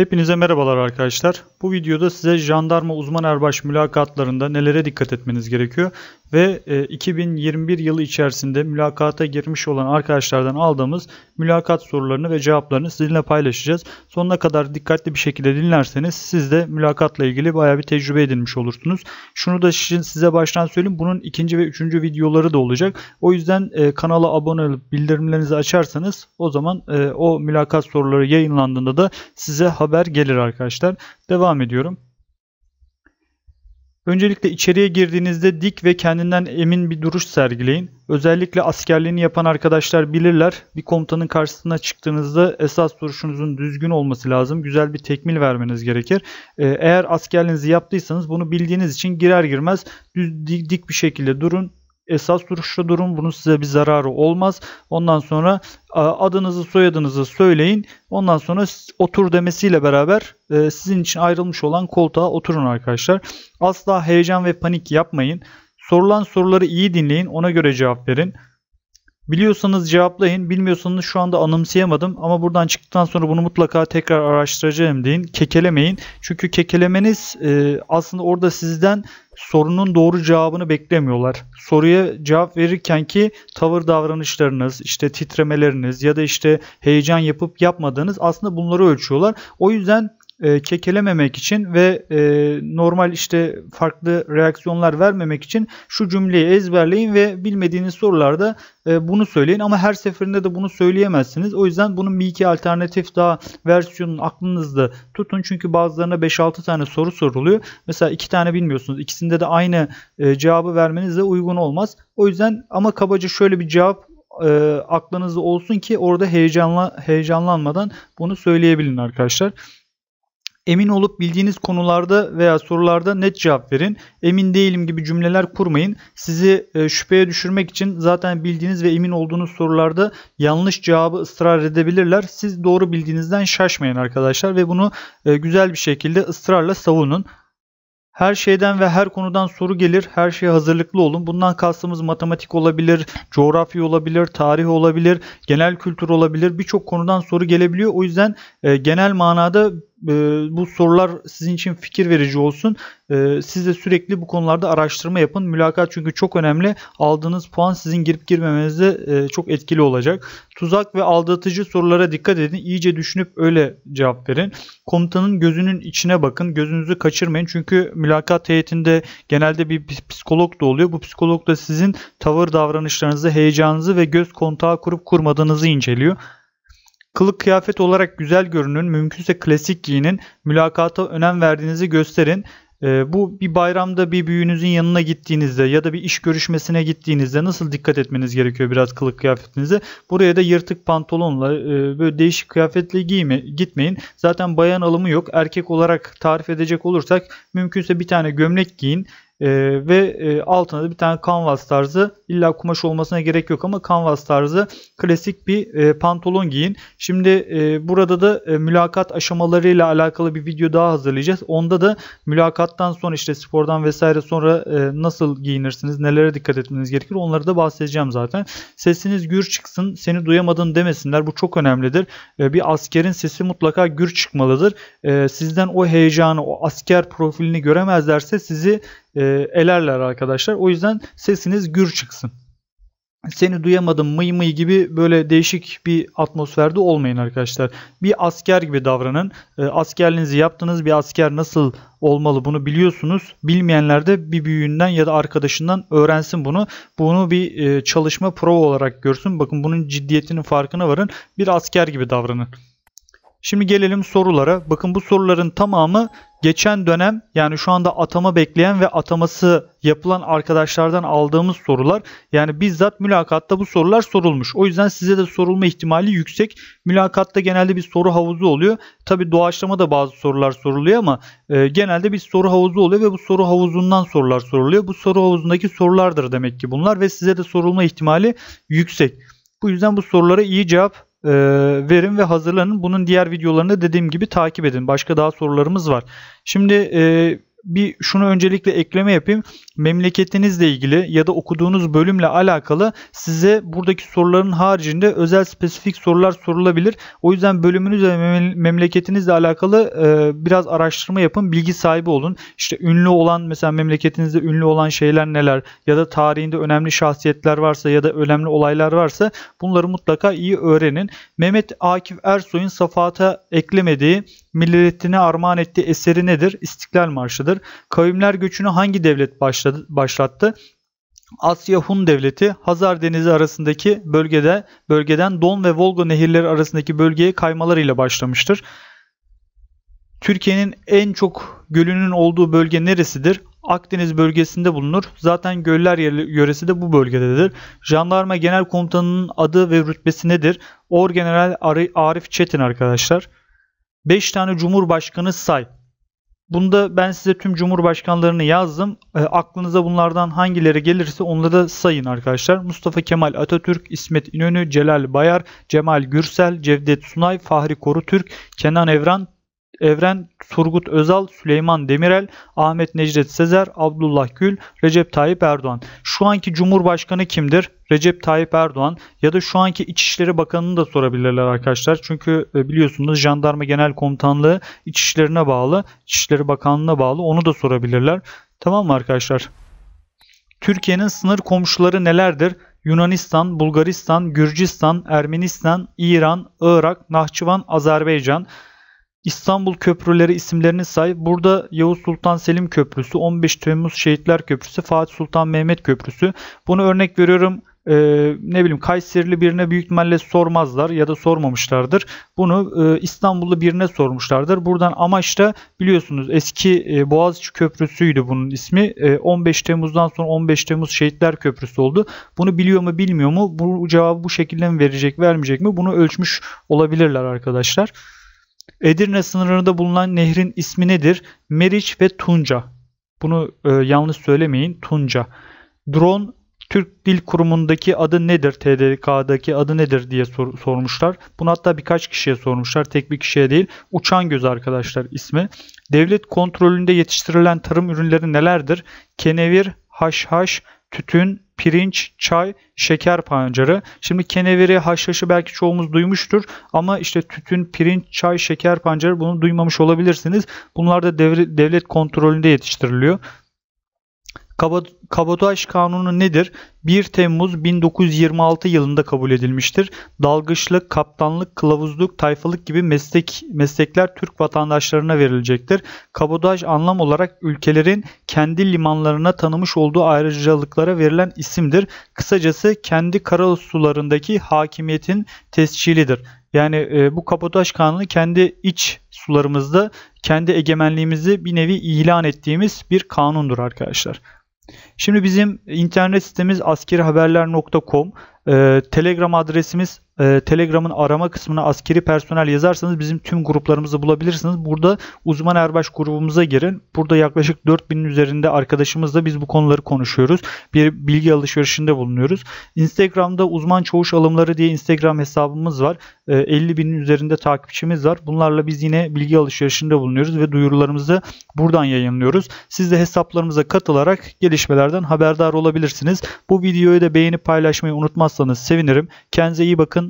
Hepinize merhabalar arkadaşlar. Bu videoda size jandarma uzman erbaş mülakatlarında nelere dikkat etmeniz gerekiyor ve 2021 e, yılı içerisinde mülakata girmiş olan arkadaşlardan aldığımız mülakat sorularını ve cevaplarını sizinle paylaşacağız. Sonuna kadar dikkatli bir şekilde dinlerseniz siz de mülakatla ilgili baya bir tecrübe edinmiş olursunuz. Şunu da size baştan söyleyeyim. Bunun ikinci ve üçüncü videoları da olacak. O yüzden e, kanala abone olup bildirimlerinizi açarsanız o zaman e, o mülakat soruları yayınlandığında da size haber gelir arkadaşlar. Devam ediyorum. Öncelikle içeriye girdiğinizde dik ve kendinden emin bir duruş sergileyin. Özellikle askerliğini yapan arkadaşlar bilirler. Bir komutanın karşısına çıktığınızda esas duruşunuzun düzgün olması lazım. Güzel bir tekmil vermeniz gerekir. Ee, eğer askerliğinizi yaptıysanız bunu bildiğiniz için girer girmez düz, dik, dik bir şekilde durun esas duruşta durun. Bunun size bir zararı olmaz. Ondan sonra adınızı soyadınızı söyleyin. Ondan sonra otur demesiyle beraber e, sizin için ayrılmış olan koltuğa oturun arkadaşlar. Asla heyecan ve panik yapmayın. Sorulan soruları iyi dinleyin. Ona göre cevap verin. Biliyorsanız cevaplayın. Bilmiyorsanız şu anda anımsayamadım ama buradan çıktıktan sonra bunu mutlaka tekrar araştıracağım deyin. Kekelemeyin. Çünkü kekelemeniz e, aslında orada sizden sorunun doğru cevabını beklemiyorlar. Soruya cevap verirken ki tavır davranışlarınız, işte titremeleriniz ya da işte heyecan yapıp yapmadığınız aslında bunları ölçüyorlar. O yüzden e, kekelememek için ve e, normal işte farklı reaksiyonlar vermemek için şu cümleyi ezberleyin ve bilmediğiniz sorularda e, bunu söyleyin ama her seferinde de bunu söyleyemezsiniz. O yüzden bunun bir iki alternatif daha versiyonun aklınızda tutun çünkü bazılarına 5-6 tane soru soruluyor. Mesela iki tane bilmiyorsunuz. ikisinde de aynı e, cevabı vermeniz de uygun olmaz. O yüzden ama kabaca şöyle bir cevap e, aklınızda olsun ki orada heyecanla heyecanlanmadan bunu söyleyebilin arkadaşlar. Emin olup bildiğiniz konularda veya sorularda net cevap verin. Emin değilim gibi cümleler kurmayın. Sizi e, şüpheye düşürmek için zaten bildiğiniz ve emin olduğunuz sorularda yanlış cevabı ısrar edebilirler. Siz doğru bildiğinizden şaşmayın arkadaşlar ve bunu e, güzel bir şekilde ısrarla savunun. Her şeyden ve her konudan soru gelir. Her şeye hazırlıklı olun. Bundan kastımız matematik olabilir, coğrafya olabilir, tarih olabilir, genel kültür olabilir. Birçok konudan soru gelebiliyor. O yüzden e, genel manada ee, bu sorular sizin için fikir verici olsun. E, siz de sürekli bu konularda araştırma yapın. Mülakat çünkü çok önemli. Aldığınız puan sizin girip girmemenizde e, çok etkili olacak. Tuzak ve aldatıcı sorulara dikkat edin. İyice düşünüp öyle cevap verin. Komutanın gözünün içine bakın. Gözünüzü kaçırmayın. Çünkü mülakat heyetinde genelde bir psikolog da oluyor. Bu psikolog da sizin tavır davranışlarınızı, heyecanınızı ve göz kontağı kurup kurmadığınızı inceliyor. Kılık kıyafet olarak güzel görünün, mümkünse klasik giyinin, mülakata önem verdiğinizi gösterin. E, bu bir bayramda bir büyüğünüzün yanına gittiğinizde ya da bir iş görüşmesine gittiğinizde nasıl dikkat etmeniz gerekiyor biraz kılık kıyafetinize. Buraya da yırtık pantolonla e, böyle değişik kıyafetle giyme, gitmeyin. Zaten bayan alımı yok. Erkek olarak tarif edecek olursak mümkünse bir tane gömlek giyin. E, ve e, altına da bir tane kanvas tarzı illa kumaş olmasına gerek yok ama kanvas tarzı klasik bir e, pantolon giyin. Şimdi e, burada da e, mülakat aşamalarıyla alakalı bir video daha hazırlayacağız. Onda da mülakattan sonra işte spordan vesaire sonra e, nasıl giyinirsiniz, nelere dikkat etmeniz gerekir onları da bahsedeceğim zaten. Sesiniz gür çıksın, seni duyamadın demesinler. Bu çok önemlidir. E, bir askerin sesi mutlaka gür çıkmalıdır. E, sizden o heyecanı, o asker profilini göremezlerse sizi e, elerler arkadaşlar. O yüzden sesiniz gür çıksın. Seni duyamadım mıy mıy gibi böyle değişik bir atmosferde olmayın arkadaşlar. Bir asker gibi davranın. E, askerliğinizi yaptınız. Bir asker nasıl olmalı bunu biliyorsunuz. Bilmeyenler de bir büyüğünden ya da arkadaşından öğrensin bunu. Bunu bir e, çalışma prova olarak görsün. Bakın bunun ciddiyetinin farkına varın. Bir asker gibi davranın. Şimdi gelelim sorulara. Bakın bu soruların tamamı geçen dönem yani şu anda atama bekleyen ve ataması yapılan arkadaşlardan aldığımız sorular yani bizzat mülakatta bu sorular sorulmuş. O yüzden size de sorulma ihtimali yüksek. Mülakatta genelde bir soru havuzu oluyor. Tabi doğaçlama da bazı sorular soruluyor ama e, genelde bir soru havuzu oluyor ve bu soru havuzundan sorular soruluyor. Bu soru havuzundaki sorulardır demek ki bunlar ve size de sorulma ihtimali yüksek. Bu yüzden bu sorulara iyi cevap e, verin ve hazırlanın. Bunun diğer videolarını dediğim gibi takip edin. Başka daha sorularımız var. Şimdi e, bir şunu öncelikle ekleme yapayım. Memleketinizle ilgili ya da okuduğunuz bölümle alakalı size buradaki soruların haricinde özel spesifik sorular sorulabilir. O yüzden bölümünüzle, memleketinizle alakalı e, biraz araştırma yapın, bilgi sahibi olun. İşte ünlü olan mesela memleketinizde ünlü olan şeyler neler ya da tarihinde önemli şahsiyetler varsa ya da önemli olaylar varsa bunları mutlaka iyi öğrenin. Mehmet Akif Ersoy'un safhata eklemediği milletine armağan ettiği eseri nedir? İstiklal Marşı'dır vardır. Kavimler göçünü hangi devlet başladı, başlattı? Asya Hun Devleti Hazar Denizi arasındaki bölgede bölgeden Don ve Volga nehirleri arasındaki bölgeye kaymalarıyla başlamıştır. Türkiye'nin en çok gölünün olduğu bölge neresidir? Akdeniz bölgesinde bulunur. Zaten göller yöresi de bu bölgededir. Jandarma Genel Komutanı'nın adı ve rütbesi nedir? Orgeneral Arif Çetin arkadaşlar. 5 tane Cumhurbaşkanı say. Bunda ben size tüm cumhurbaşkanlarını yazdım. E, aklınıza bunlardan hangileri gelirse onları da sayın arkadaşlar. Mustafa Kemal Atatürk, İsmet İnönü, Celal Bayar, Cemal Gürsel, Cevdet Sunay, Fahri Korutürk, Kenan Evren, Evren, Turgut Özal, Süleyman Demirel, Ahmet Necdet Sezer, Abdullah Gül, Recep Tayyip Erdoğan. Şu anki Cumhurbaşkanı kimdir? Recep Tayyip Erdoğan ya da şu anki İçişleri Bakanı'nı da sorabilirler arkadaşlar. Çünkü e, biliyorsunuz Jandarma Genel Komutanlığı İçişlerine bağlı, İçişleri Bakanlığı'na bağlı onu da sorabilirler. Tamam mı arkadaşlar? Türkiye'nin sınır komşuları nelerdir? Yunanistan, Bulgaristan, Gürcistan, Ermenistan, İran, Irak, Nahçıvan, Azerbaycan. İstanbul köprüleri isimlerini say. Burada Yavuz Sultan Selim Köprüsü, 15 Temmuz Şehitler Köprüsü, Fatih Sultan Mehmet Köprüsü. Bunu örnek veriyorum e, ne bileyim Kayserili birine büyük ihtimalle sormazlar ya da sormamışlardır. Bunu e, İstanbullu birine sormuşlardır. Buradan amaçta biliyorsunuz eski e, Boğaziçi Köprüsü'ydü bunun ismi. E, 15 Temmuz'dan sonra 15 Temmuz Şehitler Köprüsü oldu. Bunu biliyor mu bilmiyor mu? Bu cevabı bu şekilde mi verecek vermeyecek mi? Bunu ölçmüş olabilirler arkadaşlar. Edirne sınırında bulunan nehrin ismi nedir? Meriç ve Tunca. Bunu e, yanlış söylemeyin. Tunca. Drone Türk Dil Kurumu'ndaki adı nedir? TDK'daki adı nedir diye sor, sormuşlar. Bunu hatta birkaç kişiye sormuşlar. Tek bir kişiye değil. Uçan Göz arkadaşlar ismi. Devlet kontrolünde yetiştirilen tarım ürünleri nelerdir? Kenevir, haşhaş, tütün, pirinç, çay, şeker pancarı. Şimdi keneviri, haşhaşı belki çoğumuz duymuştur ama işte tütün, pirinç, çay, şeker pancarı bunu duymamış olabilirsiniz. Bunlar da devlet kontrolünde yetiştiriliyor. Kabotaj Kanunu nedir? 1 Temmuz 1926 yılında kabul edilmiştir. Dalgıçlık, kaptanlık, kılavuzluk, tayfalık gibi meslek meslekler Türk vatandaşlarına verilecektir. Kabotaj anlam olarak ülkelerin kendi limanlarına tanımış olduğu ayrıcalıklara verilen isimdir. Kısacası kendi kara hakimiyetin tescilidir. Yani e, bu kabotaj kanunu kendi iç sularımızda kendi egemenliğimizi bir nevi ilan ettiğimiz bir kanundur arkadaşlar. Şimdi bizim internet sitemiz askerihaberler.com. Ee, Telegram adresimiz e, Telegram'ın arama kısmına askeri personel yazarsanız bizim tüm gruplarımızı bulabilirsiniz. Burada uzman erbaş grubumuza girin. Burada yaklaşık 4000'in üzerinde arkadaşımızla biz bu konuları konuşuyoruz. Bir bilgi alışverişinde bulunuyoruz. Instagram'da uzman çoğuş alımları diye Instagram hesabımız var. E, ee, 50 binin üzerinde takipçimiz var. Bunlarla biz yine bilgi alışverişinde bulunuyoruz ve duyurularımızı buradan yayınlıyoruz. Siz de hesaplarımıza katılarak gelişmelerden haberdar olabilirsiniz. Bu videoyu da beğenip paylaşmayı unutmazsanız sevinirim. Kendinize iyi bakın.